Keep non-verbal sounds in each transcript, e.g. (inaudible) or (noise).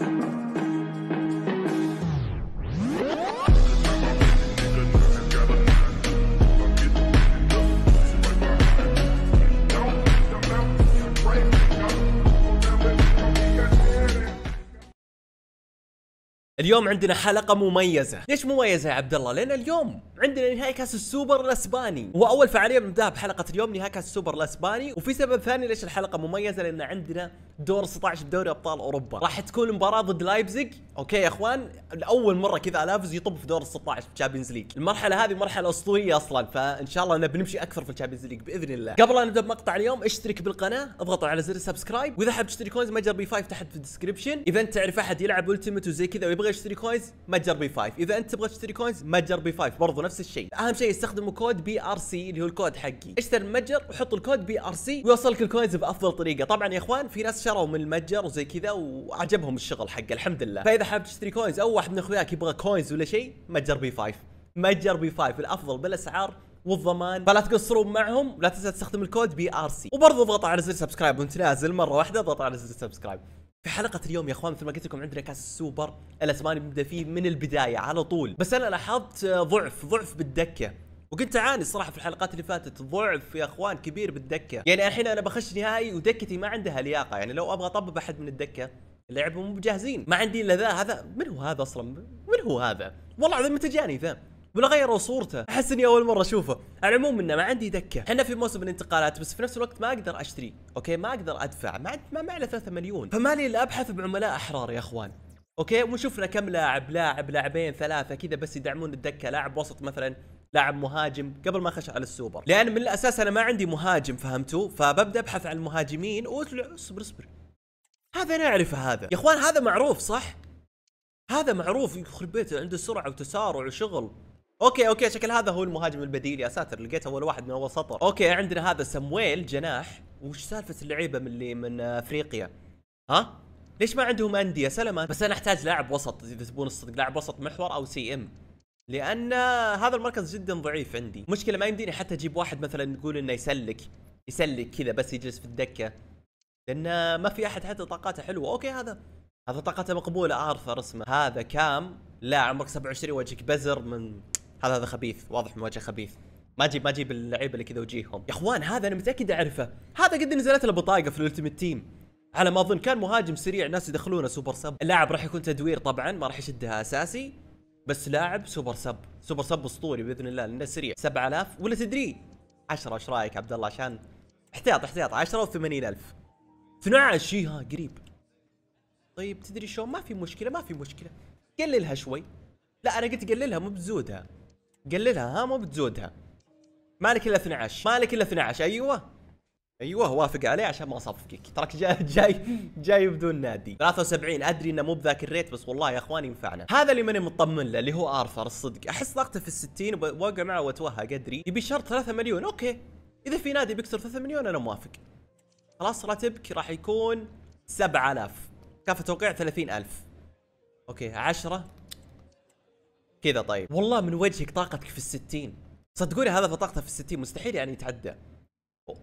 Thank you. اليوم عندنا حلقة مميزة، ليش مميزة يا عبد الله؟ لأن اليوم عندنا نهائي كاس السوبر الاسباني، وأول أول فعالية بنبدأها بحلقة اليوم نهائي كاس السوبر الاسباني، وفي سبب ثاني ليش الحلقة مميزة لأن عندنا دور 16 بدوري ابطال اوروبا، راح تكون المباراة ضد لايبزيج، اوكي يا اخوان، لأول مرة كذا الافز يطب في دور 16 في الشامبيونز ليج، المرحلة هذه مرحلة اسطورية اصلا، فان شاء الله بنمشي اكثر في الشامبيونز ليج بإذن الله. قبل أن نبدأ بمقطع اليوم اشترك بالقناة، اضغط على زر سبسكرايب، وإذا حاب تشتري كوينز متجر بي 5 تحت في الديسكربشن، إذا انت تعرف أحد يلعب التيمت وزي كذا ويبغى تبغى تشتري كوينز ما تجربي 5 اذا انت تبغى تشتري كوينز ما تجربي 5 برضو نفس الشيء اهم شيء استخدموا كود بي ار سي اللي هو الكود حقي اشتري المتجر وحط الكود بي ار سي ويوصلك الكوينز بافضل طريقه طبعا يا اخوان في ناس شروا من المتجر وزي كذا وعجبهم الشغل حقه الحمد لله فاذا حاب تشتري كوينز او واحد من اخوياك يبغى كوينز ولا شيء ما تجربي 5 ما تجربي 5 الافضل بالاسعار والضمان فلا تقصرون معهم ولا تنسى تستخدم الكود بي ار سي وبرضه اضغط على زر سبسكرايب وانت نازل مره واحده اضغط على زر سبسكرايب في حلقة اليوم يا اخوان مثل ما قلت لكم عندنا كاس السوبر الاسباني بنبدا فيه من البداية على طول، بس انا لاحظت ضعف ضعف بالدكة، وكنت اعاني الصراحه في الحلقات اللي فاتت ضعف يا اخوان كبير بالدكه يعني الحين انا بخش نهائي ودكتي ما عندها لياقه يعني لو ابغى اطبب احد من الدكه اللعبه مو بجاهزين ما عندي الا ذا هذا من هو هذا اصلا من هو هذا والله العظيم متى جاني ذا ولا غيروا صورته احس اني اول مره اشوفه على العموم انه ما عندي دكه احنا في موسم الانتقالات بس في نفس الوقت ما اقدر اشتري اوكي ما اقدر ادفع ما عندي ما معي 3 مليون فمالي الا ابحث بعملاء احرار يا اخوان اوكي ونشوف لنا كم لاعب لاعب لاعبين ثلاثه كذا بس يدعمون الدكه لاعب وسط مثلا لاعب مهاجم قبل ما اخش على السوبر لان من الاساس انا ما عندي مهاجم فهمتوا فببدا ابحث عن المهاجمين واطلع اصبر اصبر هذا نعرفه هذا يا اخوان هذا معروف صح هذا معروف يخرب بيته عنده سرعه وتسارع وشغل اوكي اوكي شكل هذا هو المهاجم البديل يا ساتر لقيت اول واحد من اول سطر اوكي عندنا هذا سمويل جناح وش سالفه اللعيبه من اللي من افريقيا ها ليش ما عندهم انديه سلامات بس انا احتاج لاعب وسط اذا تبون الصدق لاعب وسط محور او سي ام لان هذا المركز جدا ضعيف عندي مشكله ما يمديني حتى اجيب واحد مثلا نقول انه يسلك يسلك كذا بس يجلس في الدكه لان ما في احد حتى طاقاته حلوه اوكي هذا هذا طاقته مقبوله ارثر اسمه هذا كام لا عمرك 27 وجهك بزر من هذا هذا خبيث واضح من وجه خبيث ما اجيب ما اجيب اللعيبه اللي كذا وجيههم يا اخوان هذا انا متاكد اعرفه هذا قد نزلت له بطاقه في الالتيميت تيم على ما اظن كان مهاجم سريع ناس يدخلونه سوبر سب اللاعب راح يكون تدوير طبعا ما راح يشدها اساسي بس لاعب سوبر سب سوبر سب اسطوري باذن الله لانه سريع 7000 ولا تدري 10 ايش رايك عبد الله عشان احتياط احتياط 10 و80000 12 ها قريب طيب تدري شلون ما في مشكله ما في مشكله قللها شوي لا انا قلت قللها مو بزودها قللها ها مو بتزودها مالك الا 12 مالك الا 12 ايوه ايوه وافق عليه عشان ما اصفقك تراك جاي جاي جاي بدون نادي 73 ادري انه مو بذاك الريت بس والله يا اخواني ينفعنا هذا اللي ماني مطمن له اللي هو ارثر الصدق احس ضغطه في ال 60 بوقع معه واتوهق ادري يبي شرط 3 مليون اوكي اذا في نادي بيكسر 3 مليون انا موافق خلاص راتبك راح يكون 7000 كافة توقيع 30000 اوكي 10 كذا طيب والله من وجهك طاقتك في الستين صدقوني هذا فطاقته في الستين مستحيل يعني يتعدى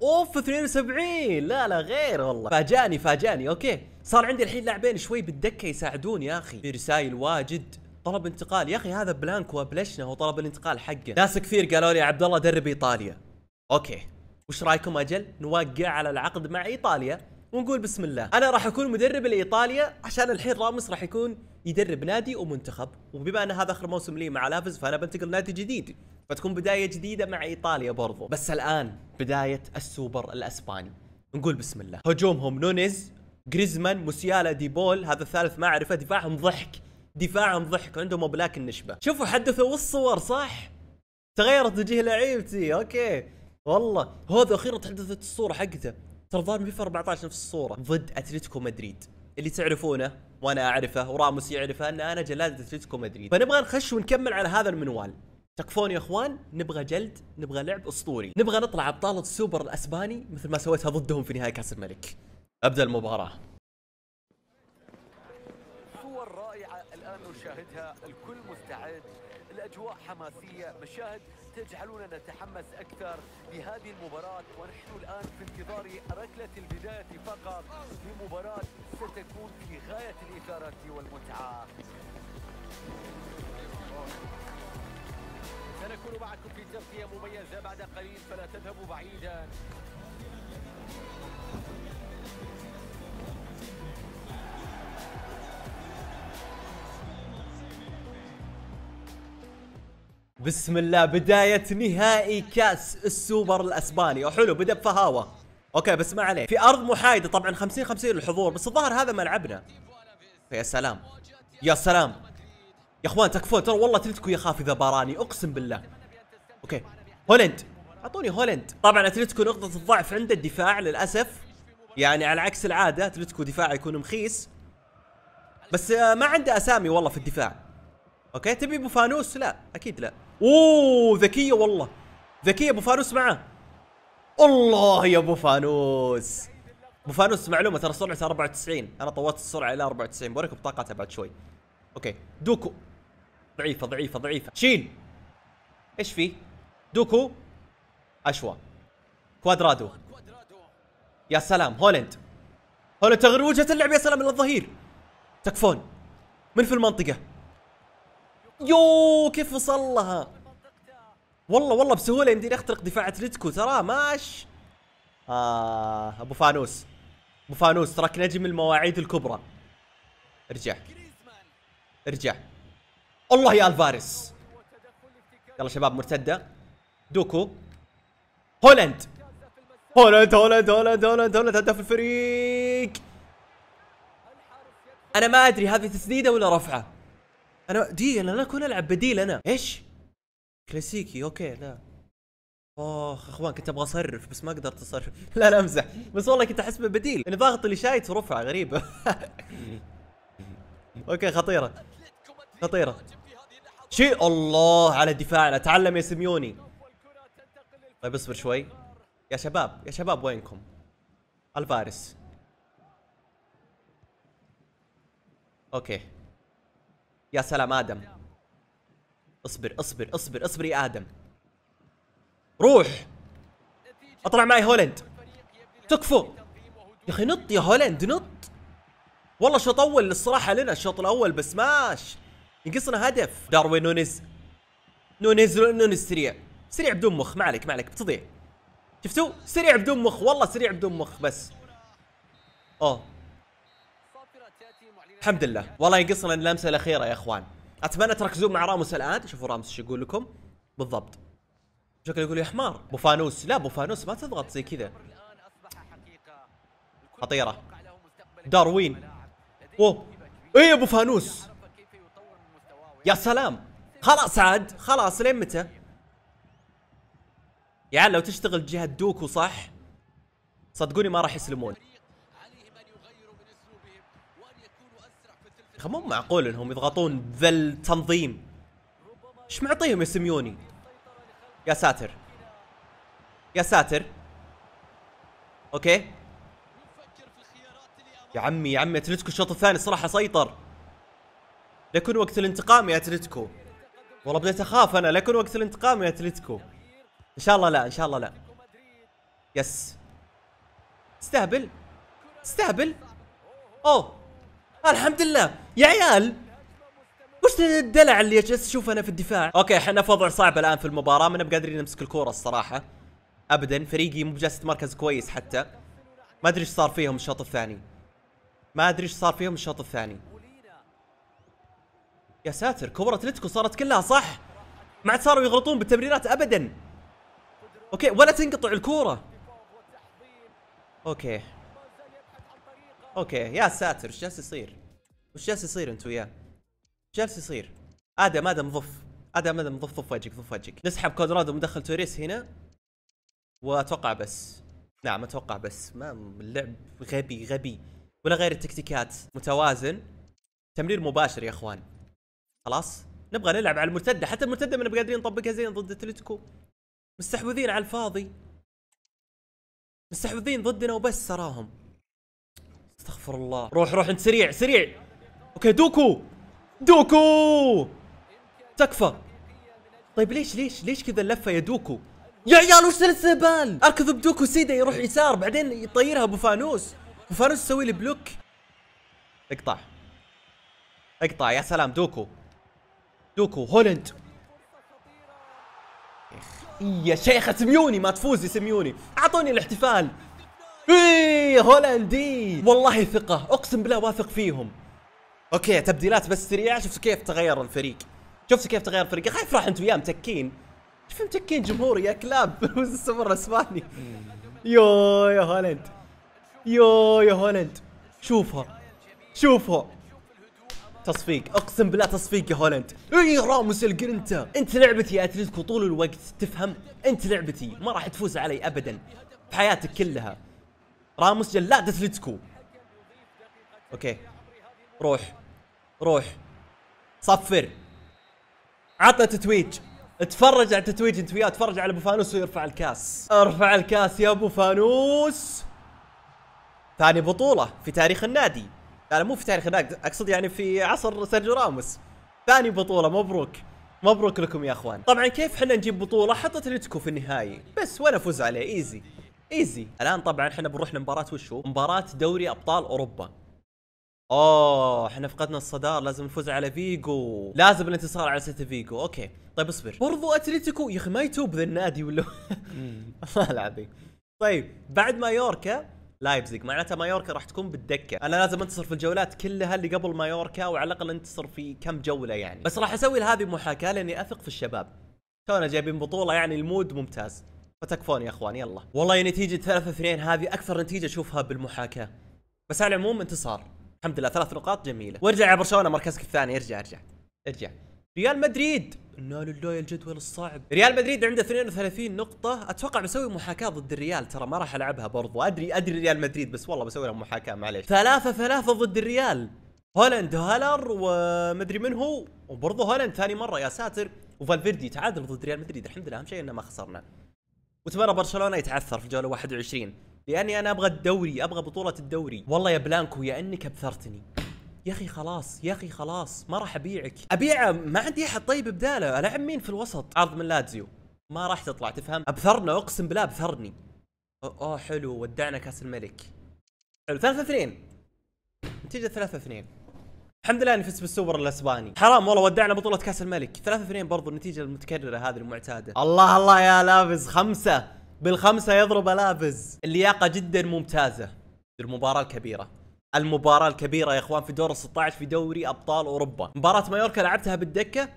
اوف 72 لا لا غير والله فاجاني فاجاني اوكي صار عندي الحين لاعبين شوي بالدكه يساعدون يا اخي في رسائل واجد طلب انتقال يا اخي هذا بلانك هو طلب الانتقال حقه ناس كثير قالوا لي عبد الله درب ايطاليا اوكي وش رايكم اجل نوقع على العقد مع ايطاليا ونقول بسم الله انا راح اكون مدرب لايطاليا عشان الحين راموس راح يكون يدرب نادي ومنتخب وبما ان هذا اخر موسم لي مع لافز فانا بنتقل نادي جديد فتكون بدايه جديده مع ايطاليا برضو بس الان بدايه السوبر الاسباني نقول بسم الله هجومهم نونيز جريزمان موسيالا ديبول هذا الثالث ما اعرفه دفاعهم ضحك دفاعهم ضحك عندهم بلاك النشبه شوفوا حدثوا الصور صح تغيرت وجه لعيبتي اوكي والله هذا اخيرا تحدثت الصوره حقته ترى الظاهر في 14 نفس الصوره ضد اتلتيكو مدريد اللي تعرفونه وانا اعرفه وراموس يعرفه ان انا جلاد اتلتيكو مدريد فنبغى نخش ونكمل على هذا المنوال تكفون يا اخوان نبغى جلد نبغى لعب اسطوري نبغى نطلع ابطال السوبر الاسباني مثل ما سويتها ضدهم في نهائي كاس الملك ابدا المباراه صور رائعه الان نشاهدها الكل مستعد الاجواء حماسيه مشاهد تجعلنا نتحمس أكثر لهذه المباراة ونحن الآن في انتظار ركلة البداية فقط لمباراة ستكون في غاية الإثارة والمتعة سنكون معكم في تغطية مميزة بعد قليل فلا تذهبوا بعيدا بسم الله بداية نهائي كاس السوبر الاسباني وحلو بدا بفهاوة اوكي بس ما عليه في ارض محايدة طبعا 50 50 للحضور بس الظاهر هذا ملعبنا يا سلام يا سلام يا اخوان تكفون ترى والله اتلتيكو يخاف اذا باراني اقسم بالله اوكي هولند اعطوني هولند طبعا اتلتيكو نقطة الضعف عنده الدفاع للاسف يعني على عكس العادة اتلتيكو دفاعه يكون مخيس بس آه، ما عنده اسامي والله في الدفاع اوكي تبي بوفانوس لا اكيد لا اوه ذكيه والله ذكيه ابو فانوس معه الله يا ابو فانوس ابو فانوس معلومه ترى سرعته 94 انا طولت السرعه الى 94 بوريك بطاقتها بعد شوي اوكي دوكو ضعيفه ضعيفه ضعيفه شيل ايش في دوكو اشوا كوادرادو يا سلام هولند هولند تغير وجهه اللعب يا سلام الى الظهير تكفون من في المنطقه يو كيف وصل لها والله والله بسهوله يمديني اخترق دفاع اتلتيكو ترى ماش آه ابو فانوس ابو فانوس تراك نجم المواعيد الكبرى ارجع ارجع الله يا الفارس يلا شباب مرتده دوكو هولند هولند هولند هولند هولند هولند هدف الفريق انا ما ادري هذه تسديده ولا رفعه انا دي انا اكون العب بديل انا ايش كلاسيكي اوكي لا اخ اخوان كنت ابغى اصرف بس ما قدرت اصرف (laughs) لا لا امزح بس والله كنت احسبه بديل انا يعني ضاغط اللي شايت رفع غريبه (laughs) اوكي خطيره خطيره شيء الله على دفاعنا تعلم يا سيميوني طيب اصبر شوي يا شباب يا شباب وينكم الفارس اوكي يا سلام ادم اصبر اصبر اصبر اصبر يا ادم روح اطلع معي هولند تكفو يا اخي نط يا هولند نط والله شوط اول الصراحه لنا الشوط الاول بس ماش ينقصنا هدف داروين نونيز نونيز نونيز سريع سريع بدون مخ ما عليك ما عليك بتضيع شفتوا سريع بدون مخ والله سريع بدون مخ بس اوه الحمد لله والله يقصنا اللمسه الاخيره يا اخوان اتمنى تركزون مع راموس الان شوفوا راموس ايش يقول لكم بالضبط شكله يقول يا حمار بوفانوس لا بوفانوس ما تضغط زي كذا خطيره داروين اوه ايه ابو فانوس يا سلام خلاص عاد خلاص لين متى يعني لو تشتغل جهه دوكو صح صدقوني ما راح يسلمون اخي مو معقول انهم يضغطون ذا التنظيم ايش معطيهم يا سيميوني يا ساتر يا ساتر اوكي يا عمي يا عمي اتلتيكو الشوط الثاني صراحه سيطر ليكون وقت الانتقام يا اتلتيكو والله بديت اخاف انا ليكون وقت الانتقام يا اتلتيكو ان شاء الله لا ان شاء الله لا يس استهبل استهبل اوه الحمد لله يا عيال وش الدلع اللي جالس اشوفه انا في الدفاع اوكي احنا في وضع صعب الان في المباراه ما بقادرين نمسك الكوره الصراحه ابدا فريقي مو بجالس مركز كويس حتى ما ادري ايش صار فيهم الشوط الثاني ما ادري ايش صار فيهم الشوط الثاني يا ساتر كوره اتلتيكو صارت كلها صح ما عاد صاروا يغلطون بالتمريرات ابدا اوكي ولا تنقطع الكوره اوكي اوكي يا ساتر ايش جالس يصير وش جالس يصير انت وياه؟ جالس يصير؟ ادم ادم ضف ادم ادم ضف ضف وجهك ضف وجهك نسحب كودرادو وندخل توريس هنا واتوقع بس نعم اتوقع بس ما اللعب غبي غبي ولا غير التكتيكات متوازن تمرير مباشر يا اخوان خلاص نبغى نلعب على المرتده حتى المرتده ما نبقى قادرين نطبقها زين ضد اتلتيكو مستحوذين على الفاضي مستحوذين ضدنا وبس سراهم استغفر الله روح روح انت سريع سريع اوكي دوكو دوكو تكفى طيب ليش ليش ليش كذا اللفه يا دوكو يا عيال وش الاستهبال اركض بدوكو سيدا يروح إيه. يسار بعدين يطيرها ابو فانوس ابو فانوس يسوي لي بلوك اقطع اقطع يا سلام دوكو دوكو هولند إيه، يا شيخة سميوني ما تفوز يا سميوني اعطوني الاحتفال ايه هولندي والله ثقة اقسم بالله واثق فيهم اوكي تبديلات بس سريعه شفتوا كيف تغير الفريق شفتوا كيف تغير الفريق خايف راح انت وياه متكين شوف متكين جمهوري يا كلاب مستمر (laughs) الاسباني يو يا هولند يو يا هولند شوفها شوفها تصفيق اقسم بالله تصفيق يا هولند اي راموس القرنتا انت لعبتي يا اتلتيكو طول الوقت تفهم انت لعبتي ما راح تفوز علي ابدا في حياتك كلها راموس جلاد اتلتيكو اوكي روح روح صفر عطنا تتويج اتفرج على تتويج انت وياه اتفرج على ابو فانوس ويرفع الكاس ارفع الكاس يا ابو فانوس ثاني بطولة في تاريخ النادي لا, مو في تاريخ النادي اقصد يعني في عصر سيرجيو راموس ثاني بطولة مبروك مبروك لكم يا اخوان طبعا كيف احنا نجيب بطولة حطت ريتكو في النهائي بس وانا افوز عليه ايزي ايزي الان طبعا احنا بنروح لمباراة وشو مباراة دوري ابطال اوروبا اوه احنا فقدنا الصدار لازم نفوز على فيجو لازم الانتصار على سيتي فيجو اوكي طيب اصبر برضو اتلتيكو يا اخي ما يتوب ذا النادي ولا (laughs) الله العظيم طيب بعد مايوركا لايبزيج معناتها مايوركا راح تكون بالدكه انا لازم انتصر في الجولات كلها اللي قبل مايوركا وعلى الاقل انتصر في كم جوله يعني بس راح اسوي لهذه محاكاه لاني اثق في الشباب تونا جايبين بطوله يعني المود ممتاز فتكفون يا اخوان يلا والله نتيجه 3 2 هذه اكثر نتيجه اشوفها بالمحاكاه بس على العموم انتصار الحمد لله ثلاث نقاط جميله وارجع يا برشلونه مركزك الثاني ارجع ارجع ارجع ريال مدريد انا لله الجدول الصعب ريال مدريد عنده 32 نقطة اتوقع بسوي محاكاة ضد الريال ترى ما راح العبها برضو ادري ادري ريال مدريد بس والله بسوي لهم محاكاة معليش ثلاثة ثلاثة ضد الريال هولند هالر ومدري من هو وبرضه هولند ثاني مرة يا ساتر وفالفيردي تعادل ضد ريال مدريد الحمد لله اهم شيء انه ما خسرنا وتمنى برشلونة يتعثر في جولة 21 لاني يعني انا ابغى الدوري ابغى بطوله الدوري والله يا بلانكو يا انك ابثرتني يا اخي خلاص يا اخي خلاص ما راح ابيعك ابيعه ما عندي احد طيب بداله العب مين في الوسط عرض من لاتزيو ما راح تطلع تفهم ابثرنا اقسم بالله ابثرني اوه حلو ودعنا كاس الملك حلو 3 2 نتيجه 3 2 الحمد لله اني فزت بالسوبر الاسباني حرام والله ودعنا بطوله كاس الملك 3 2 برضو النتيجه المتكرره هذه المعتاده الله الله يا لافز خمسه بالخمسة يضرب لابز اللياقة جدا ممتازة المباراة الكبيرة المباراة الكبيرة يا اخوان في دور 16 في دوري ابطال اوروبا مباراة مايوركا لعبتها بالدكة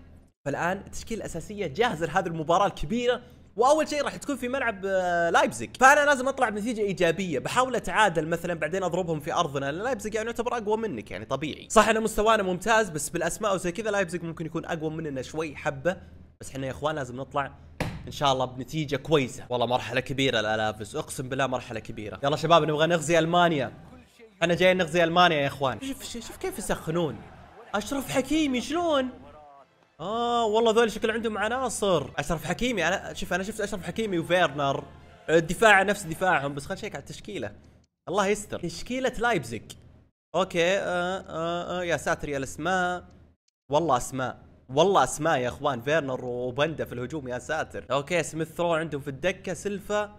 فالان التشكيلة الاساسية جاهزة لهذه المباراة الكبيرة واول شيء راح تكون في ملعب آه، لايبزيج فانا لازم اطلع بنتيجه ايجابيه بحاول اتعادل مثلا بعدين اضربهم في ارضنا لان لايبزيج يعني يعتبر اقوى منك يعني طبيعي صح ان مستوانا ممتاز بس بالاسماء وزي كذا لايبزيج ممكن يكون اقوى مننا شوي حبه بس احنا يا اخوان لازم نطلع ان شاء الله بنتيجه كويسه والله مرحله كبيره الالافز اقسم بالله مرحله كبيره يلا شباب نبغى نغزي المانيا احنا جايين نغزي المانيا يا اخوان شوف شوف كيف يسخنون اشرف حكيمي شلون اه والله ذول شكل عندهم عناصر اشرف حكيمي انا شوف انا شفت اشرف حكيمي وفيرنر الدفاع نفس دفاعهم بس خلينا نشيك على التشكيله الله يستر تشكيله لايبزيج اوكي آه آه آه يا ساتر يا الاسماء والله اسماء والله اسماء يا اخوان فيرنر وبندا في الهجوم يا ساتر اوكي سميث ثرو عندهم في الدكه سلفا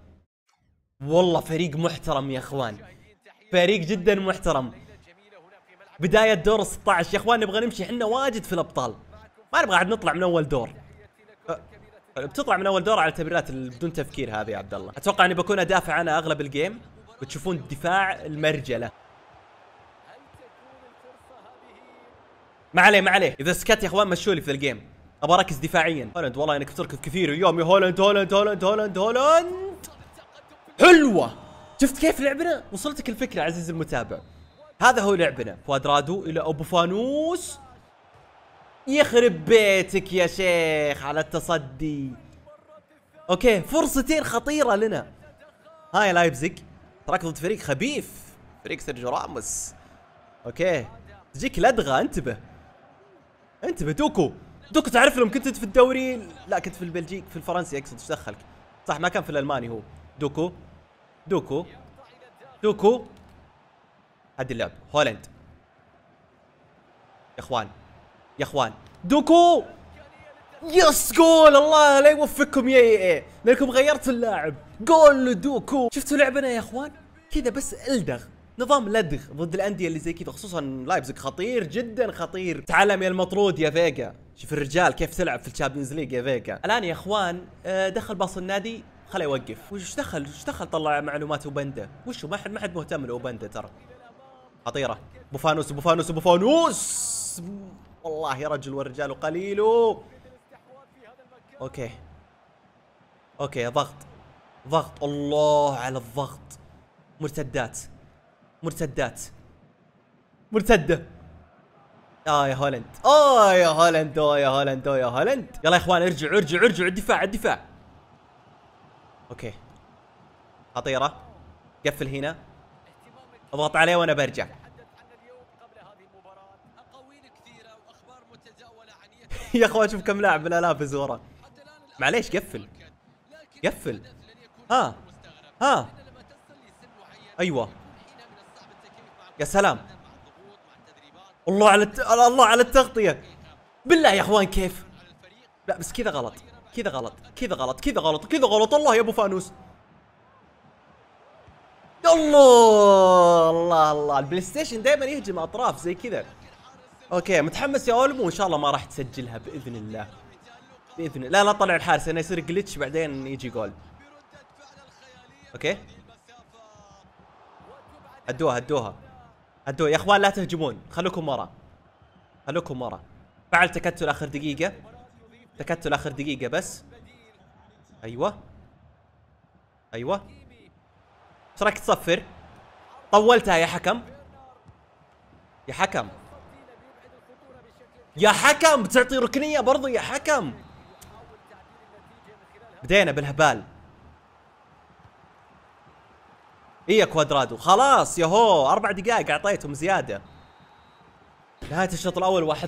والله فريق محترم يا اخوان فريق جدا محترم بدايه دور 16 يا اخوان نبغى نمشي احنا واجد في الابطال ما نبغى عاد نطلع من اول دور أه، بتطلع من اول دور على التمريرات بدون تفكير هذه يا عبد الله اتوقع اني بكون ادافع انا اغلب الجيم وتشوفون الدفاع المرجله ما عليه ما عليه اذا سكت يا اخوان مشوا لي في الجيم ابغى اركز دفاعيا هولند والله انك تركض كثير اليوم يا هولند هولند هولند هولند هولند حلوه شفت كيف لعبنا وصلتك الفكره عزيزي المتابع هذا هو لعبنا كوادرادو الى ابو فانوس يخرب بيتك يا شيخ على التصدي اوكي فرصتين خطيره لنا هاي لايبزيج تراك ضد فريق خبيث فريق سيرجيو راموس اوكي تجيك لدغه انتبه انتبه دوكو دوكو تعرف لهم كنت انت في الدوري لا كنت في البلجيك في الفرنسي اقصد ايش دخلك صح ما كان في الالماني هو دوكو دوكو دوكو هدي اللعب هولند يا اخوان يا اخوان دوكو يس جول الله لا يوفقكم يا اي اي لانكم غيرت اللاعب جول لدوكو شفتوا لعبنا يا اخوان كذا بس الدغ نظام لدغ ضد الانديه اللي زي كذا خصوصا لايبزك خطير جدا خطير تعلم يا المطرود يا فيجا شوف الرجال كيف تلعب في الشامبيونز ليج يا فيجا الان يا اخوان آه، دخل باص النادي خله يوقف وش دخل وش دخل طلع معلومات اوبندا وشو ما حد ما حد مهتم لاوبندا ترى خطيره بوفانوس بوفانوس بوفانوس والله يا رجل والرجال قليل اوكي اوكي ضغط ضغط الله على الضغط مرتدات مرتدات مرتده اه يا هولند اه يا هولند اوه يا هولند اوه يا هولند يلا يا اخوان ارجعوا ارجعوا ارجعوا الدفاع الدفاع اوكي خطيره قفل هنا اضغط عليه وانا برجع (laughs) يا اخوان شوف كم لاعب من الافز ورا معليش قفل قفل ها ها ايوه يا سلام الله على الت... الله على التغطيه بالله يا اخوان كيف لا بس كذا غلط كذا غلط كذا غلط كذا غلط كذا غلط الله يا ابو فانوس الله الله الله البلاي ستيشن دائما يهجم اطراف زي كذا اوكي متحمس يا اولمو ان شاء الله ما راح تسجلها باذن الله باذن الله لا لا طلع الحارس انه يصير جلتش بعدين يجي جول اوكي هدوها هدوها هدو يا اخوان لا تهجمون خلوكم ورا خلوكم ورا فعل تكتل اخر دقيقة تكتل اخر دقيقة بس ايوه ايوه ايش رايك تصفر؟ طولتها يا حكم يا حكم يا حكم بتعطي ركنية برضو يا حكم بدينا بالهبال هي إيه كوادرادو خلاص يهو اربع دقائق اعطيتهم زياده نهاية الشوط الأول 1-0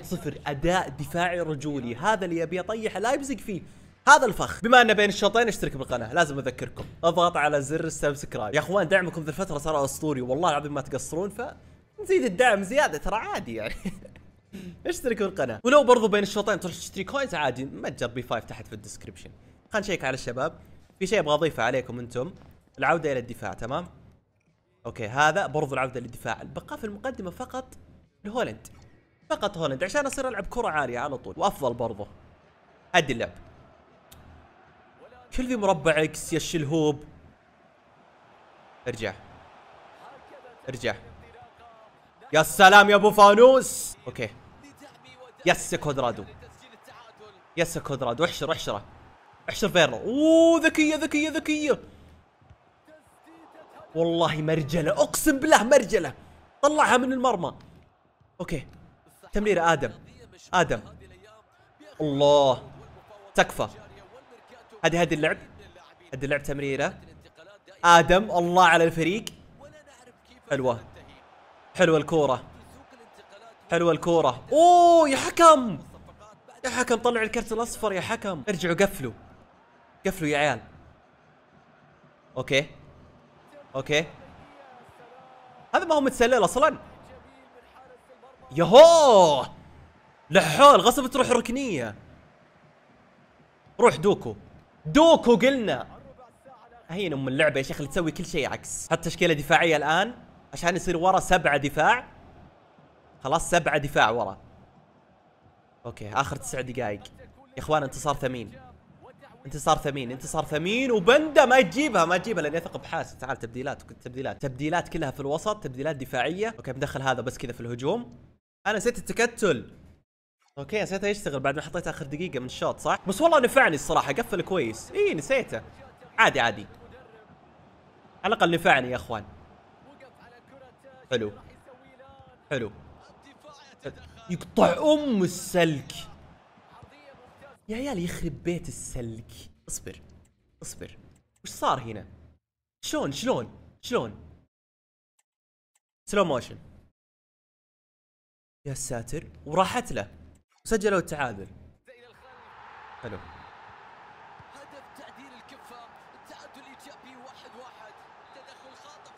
أداء دفاعي رجولي هذا اللي أبي أطيح لايبزيج فيه هذا الفخ بما ان بين الشوطين اشترك بالقناه لازم اذكركم اضغط على زر السبسكرايب يا اخوان دعمكم ذي الفتره صار اسطوري والله العظيم ما تقصرون ف نزيد الدعم زياده ترى عادي يعني (laughs) اشترك بالقناه ولو برضو بين الشوطين تروح تشتري كوينز عادي متجر بي 5 تحت في الديسكربشن خلينا نشيك على الشباب في شيء ابغى اضيفه عليكم انتم العوده الى الدفاع تمام اوكي هذا برضو العودة للدفاع البقاء في المقدمة فقط لهولند فقط هولند عشان اصير العب كرة عالية على طول وافضل برضه ادي اللعب كل ذي مربع اكس يا الشلهوب ارجع ارجع يا سلام يا ابو فانوس اوكي يس يا كودرادو يس يا كودرادو احشر احشره احشر فيرنر اوه ذكيه ذكيه ذكيه والله مرجله اقسم بالله مرجله طلعها من المرمى اوكي تمريره ادم ادم الله تكفى هذه هذه اللعب هذه اللعب تمريره ادم الله على الفريق حلوه حلوه الكوره حلوه الكوره اوه يا حكم يا حكم طلع الكرت الاصفر يا حكم ارجعوا قفلوا قفلوا يا عيال اوكي اوكي هذا ما هو متسلل اصلا يهو لحول غصب تروح ركنيه روح دوكو دوكو قلنا هين ام اللعبه يا شيخ اللي تسوي كل شيء عكس حط تشكيله دفاعيه الان عشان يصير ورا سبعه دفاع خلاص سبعه دفاع ورا اوكي اخر تسع دقائق يا اخوان انتصار ثمين انتصار ثمين انتصار ثمين وبندا ما تجيبها ما تجيبها لاني اثق بحاس تعال تبديلات تبديلات تبديلات كلها في الوسط تبديلات دفاعيه اوكي بدخل هذا بس كذا في الهجوم انا نسيت التكتل اوكي نسيته يشتغل بعد ما حطيت اخر دقيقه من الشوط صح بس والله نفعني الصراحه قفل كويس اي نسيته عادي عادي على الاقل نفعني يا اخوان حلو حلو يقطع ام السلك يا عيال يخرب بيت السلك اصبر اصبر وش صار هنا شلون شلون شلون سلو موشن يا ساتر وراحت له وسجلوا التعادل حلو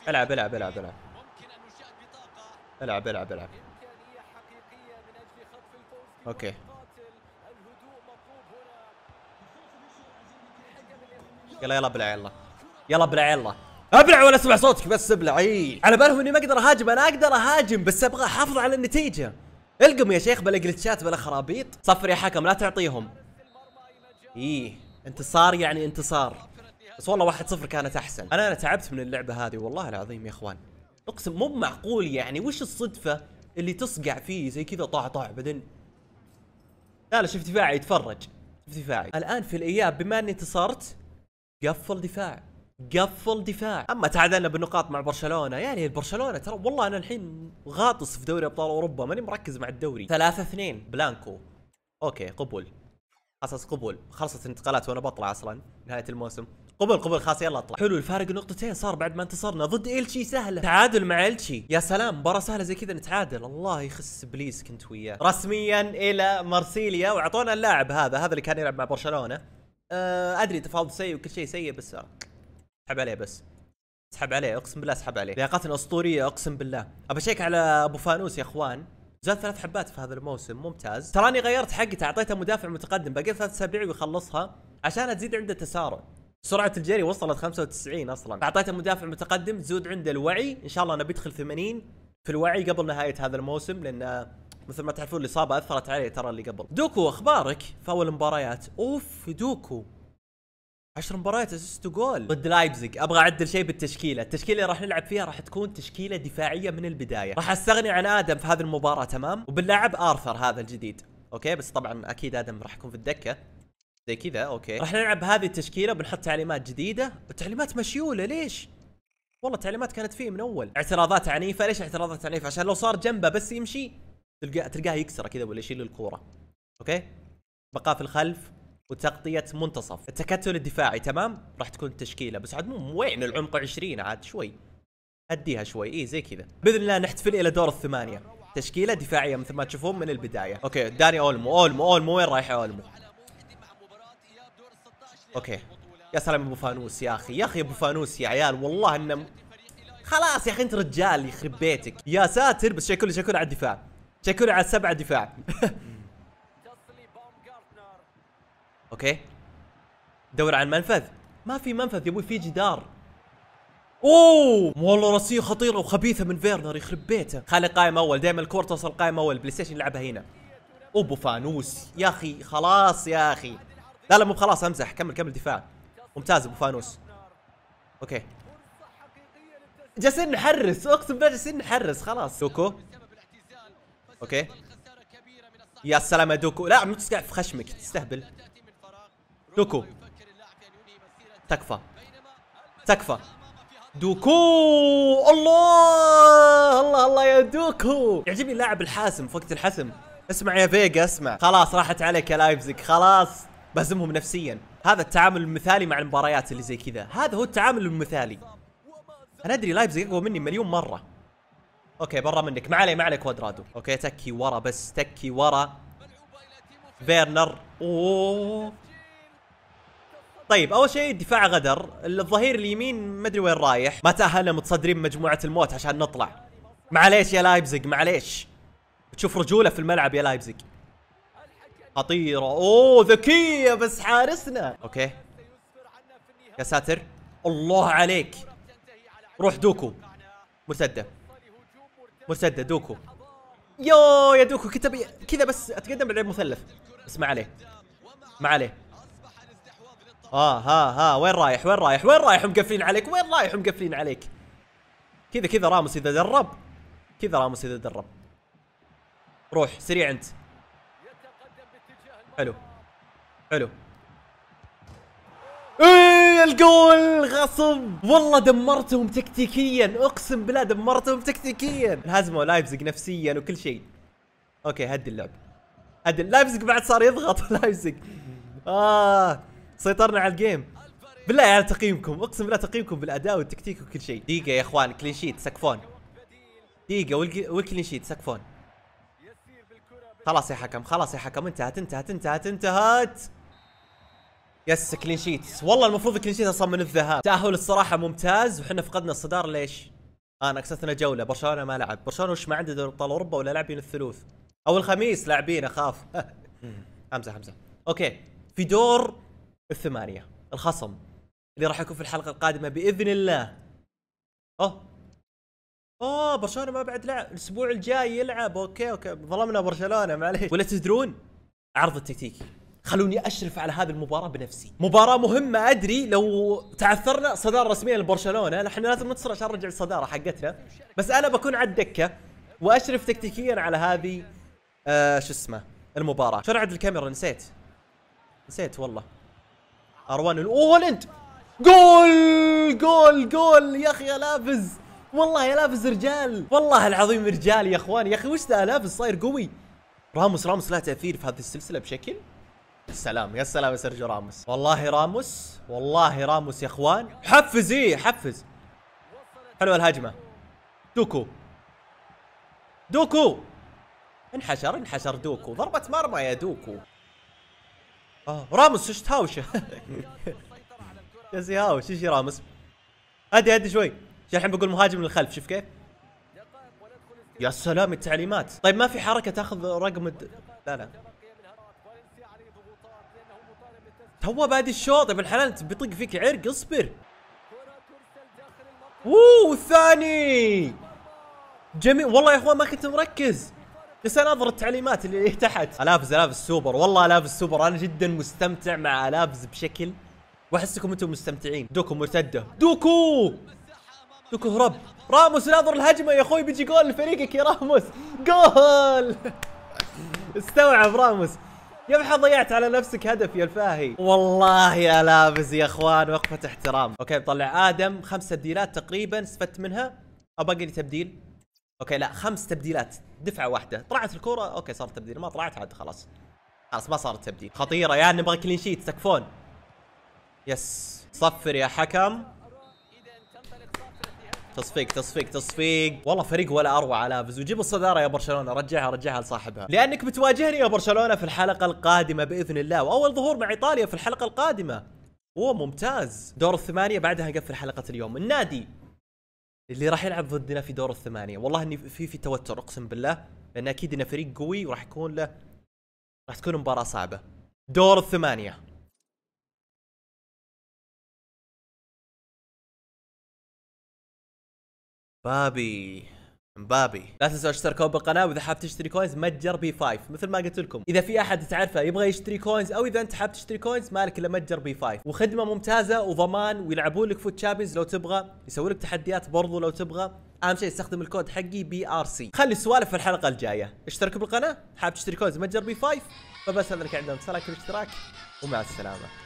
العب العب العب العب العب العب العب اوكي يلا يلا ابلع يلا يلا ابلع يلا ابلع ولا اسمع صوتك بس ابلع اي على بالهم اني ما اقدر اهاجم انا اقدر اهاجم بس ابغى احافظ على النتيجه القم يا شيخ بلا جلتشات بلا خرابيط صفر يا حكم لا تعطيهم ايه انتصار يعني انتصار بس والله واحد صفر كانت احسن انا انا تعبت من اللعبه هذه والله العظيم يا اخوان اقسم مو معقول يعني وش الصدفه اللي تصقع فيه زي كذا طاع طاع بعدين لا لا شفت دفاعي يتفرج شفت دفاعي الان في الاياب بما اني انتصرت قفل دفاع قفل دفاع اما تعادلنا بالنقاط مع برشلونه يعني برشلونه ترى والله انا الحين غاطس في دوري ابطال اوروبا ماني مركز مع الدوري 3 2 بلانكو اوكي قبول خلاص قبول خلصت الانتقالات وانا بطلع اصلا نهايه الموسم قبل قبل خلاص يلا اطلع حلو الفارق نقطتين صار بعد ما انتصرنا ضد التشي سهله تعادل مع التشي يا سلام مباراه سهله زي كذا نتعادل الله يخس ابليس كنت وياه رسميا الى مارسيليا واعطونا اللاعب هذا هذا اللي كان يلعب مع برشلونه آه ادري تفاوض سيء وكل شيء سيء بس اسحب عليه بس اسحب عليه اقسم بالله اسحب عليه لياقات اسطوريه اقسم بالله ابى اشيك على ابو فانوس يا اخوان زاد ثلاث حبات في هذا الموسم ممتاز تراني غيرت حقته اعطيته مدافع متقدم باقي ثلاث اسابيع ويخلصها عشان تزيد عنده تسارع سرعة الجري وصلت 95 اصلا اعطيته مدافع متقدم تزود عنده الوعي ان شاء الله انا بيدخل 80 في الوعي قبل نهاية هذا الموسم لان مثل ما تعرفون الاصابه اثرت عليه ترى اللي قبل دوكو اخبارك في اول مباريات اوف دوكو 10 مباريات اسست جول ضد لايبزيج ابغى اعدل شيء بالتشكيله التشكيله اللي راح نلعب فيها راح تكون تشكيله دفاعيه من البدايه راح استغني عن ادم في هذه المباراه تمام وبنلعب ارثر هذا الجديد اوكي بس طبعا اكيد ادم راح يكون في الدكه زي كذا اوكي راح نلعب هذه التشكيله وبنحط تعليمات جديده التعليمات مشيوله ليش والله التعليمات كانت فيه من اول اعتراضات عنيفه ليش اعتراضات عنيفه عشان لو صار جنبه بس يمشي تلقاه تلقاه يكسره كذا ولا يشيل الكوره اوكي بقاء في الخلف وتغطيه منتصف التكتل الدفاعي تمام راح تكون التشكيله بس عاد مو وين العمق 20 عاد شوي هديها شوي اي زي كذا باذن الله نحتفل الى دور الثمانيه تشكيله دفاعيه مثل ما تشوفون من البدايه اوكي داني اولمو اولمو اولمو وين رايح اولمو اوكي يا سلام ابو فانوس يا اخي يا اخي ابو فانوس يا عيال والله انه خلاص يا اخي انت رجال يخرب بيتك يا ساتر بس شكله شكله على الدفاع شاكوري على سبعة دفاع (laughs) اوكي دور على المنفذ ما في منفذ يا ابوي في جدار اوه والله راسيه خطيره وخبيثه من فيرنر يخرب بيته خلي قائم اول دائما الكورة توصل قائم اول بلاي ستيشن يلعبها هنا اوه فانوس يا اخي خلاص يا اخي لا لا مو خلاص امزح كمل كمل دفاع ممتاز ابو فانوس اوكي جالسين نحرس اقسم بالله جالسين نحرس خلاص توكو اوكي يا سلام يا دوكو لا عم تسقع في خشمك تستهبل دوكو تكفى تكفى دوكو الله الله الله يا دوكو يعجبني اللاعب الحاسم في وقت الحسم اسمع يا فيجا اسمع خلاص راحت عليك يا لايفزك خلاص بهزمهم نفسيا هذا التعامل المثالي مع المباريات اللي زي كذا هذا هو التعامل المثالي انا ادري لايفزك اقوى مني مليون مره اوكي برا منك ما عليه ما عليه كوادرادو اوكي تكي ورا بس تكي ورا فيرنر اوه طيب اول شيء دفاع غدر الظهير اليمين ما ادري وين رايح ما تاهلنا متصدرين مجموعه الموت عشان نطلع معليش يا لايبزج معليش تشوف رجوله في الملعب يا لايبزج خطيره اوه ذكيه بس حارسنا اوكي يا ساتر الله عليك روح دوكو مرتده مسدد دوكو يو يا دوكو كنت ابي كذا بس اتقدم بلعب مثلث بس ما عليه ما عليه اه ها ها وين رايح وين رايح وين رايح مقفلين عليك وين رايح مقفلين عليك كذا كذا راموس اذا درب كذا راموس اذا درب روح سريع انت حلو حلو ايه الجول غصب والله دمرتهم تكتيكيا اقسم بالله دمرتهم تكتيكيا انهزموا لايبزج نفسيا وكل شيء اوكي هدي اللعب هدي لايبزج بعد صار يضغط (laughs) لايبزج اه سيطرنا على الجيم بالله على يعني تقييمكم اقسم بالله تقييمكم بالاداء والتكتيك وكل شيء دقيقه يا اخوان كلين شيت سقفون دقيقه والكلين شيت سقفون خلاص يا حكم خلاص يا حكم انتهت انتهت انتهت انتهت, انتهت. يس كلين شيتس والله المفروض كلين شيت اصلا من الذهاب تاهل الصراحه ممتاز وحنا فقدنا الصدار ليش آه نقصتنا جوله برشلونه ما لعب برشلونه وش ما عنده دوري ابطال اوروبا ولا لاعبين الثلوث او الخميس لاعبين اخاف حمزه (laughs) حمزه اوكي في دور الثمانيه الخصم اللي راح يكون في الحلقه القادمه باذن الله اوه اوه برشلونه ما بعد لعب الاسبوع الجاي يلعب اوكي اوكي ظلمنا برشلونه معليش ولا تدرون عرض التكتيكي خلوني اشرف على هذه المباراه بنفسي مباراه مهمه ادري لو تعثرنا صداره رسميه لبرشلونه نحن لازم ننتصر عشان نرجع الصداره حقتنا بس انا بكون على الدكه واشرف تكتيكيا على هذه آه شو اسمه المباراه شلون عد الكاميرا نسيت نسيت والله اروان اوه هولند جول جول جول يا اخي يا لافز والله يا لافز رجال والله العظيم رجال يا اخوان يا اخي وش ذا لافز صاير قوي راموس راموس له تاثير في هذه السلسله بشكل السلام يا سلام يا سيرجيو راموس والله راموس والله راموس يا اخوان حفز ايه حفز حلوه الهجمه دوكو دوكو انحشر انحشر دوكو ضربة مرمى يا دوكو آه راموس ايش تهاوشه (laughs) يا زي هاوش ايش راموس ادي ادي شوي شو الحين بقول مهاجم للخلف شوف كيف يا سلام التعليمات طيب ما في حركة تاخذ رقم الد... لا لا هو بعد الشوط يا ابن الحلال بيطق فيك عرق اصبر اوه الثاني جميل والله يا اخوان ما كنت مركز بس انا انظر التعليمات اللي تحت الافز الاف السوبر والله الاف السوبر انا جدا مستمتع مع الافز بشكل واحسكم انتم مستمتعين دوكو مرتده دوكو دوكو هرب راموس ناظر الهجمه يا اخوي بيجي جول لفريقك يا راموس جول استوعب راموس يا محمد ضيعت على نفسك هدف يا الفاهي والله يا لابز يا اخوان وقفة احترام اوكي بطلع ادم خمس تبديلات تقريبا استفدت منها او باقي لي تبديل اوكي لا خمس تبديلات دفعة واحدة طلعت الكورة اوكي صار تبديل ما طلعت عاد خلاص خلاص ما صار تبديل خطيرة يا نبغى كلين شيت تكفون يس صفر يا حكم تصفيق تصفيق تصفيق والله فريق ولا اروع الافز وجيب الصداره يا برشلونه رجعها رجعها لصاحبها لانك بتواجهني يا برشلونه في الحلقه القادمه باذن الله واول ظهور مع ايطاليا في الحلقه القادمه اوه ممتاز دور الثمانيه بعدها نقفل حلقه اليوم النادي اللي راح يلعب ضدنا في دور الثمانيه والله اني في في توتر اقسم بالله لان اكيد انه فريق قوي وراح يكون له راح تكون مباراه صعبه دور الثمانيه بابي بابي لا تنسوا اشتركوا بالقناه واذا حاب تشتري كوينز متجر بي 5 مثل ما قلت لكم اذا في احد تعرفه يبغى يشتري كوينز او اذا انت حاب تشتري كوينز مالك الا متجر بي 5 وخدمه ممتازه وضمان ويلعبون لك فوت شامبيونز لو تبغى يسوي لك تحديات برضو لو تبغى اهم شيء استخدم الكود حقي بي ار سي خلي السوالف في الحلقه الجايه اشتركوا بالقناه حاب تشتري كوينز متجر بي 5 فبس هذا اللي كان عندنا اشتراك ومع السلامه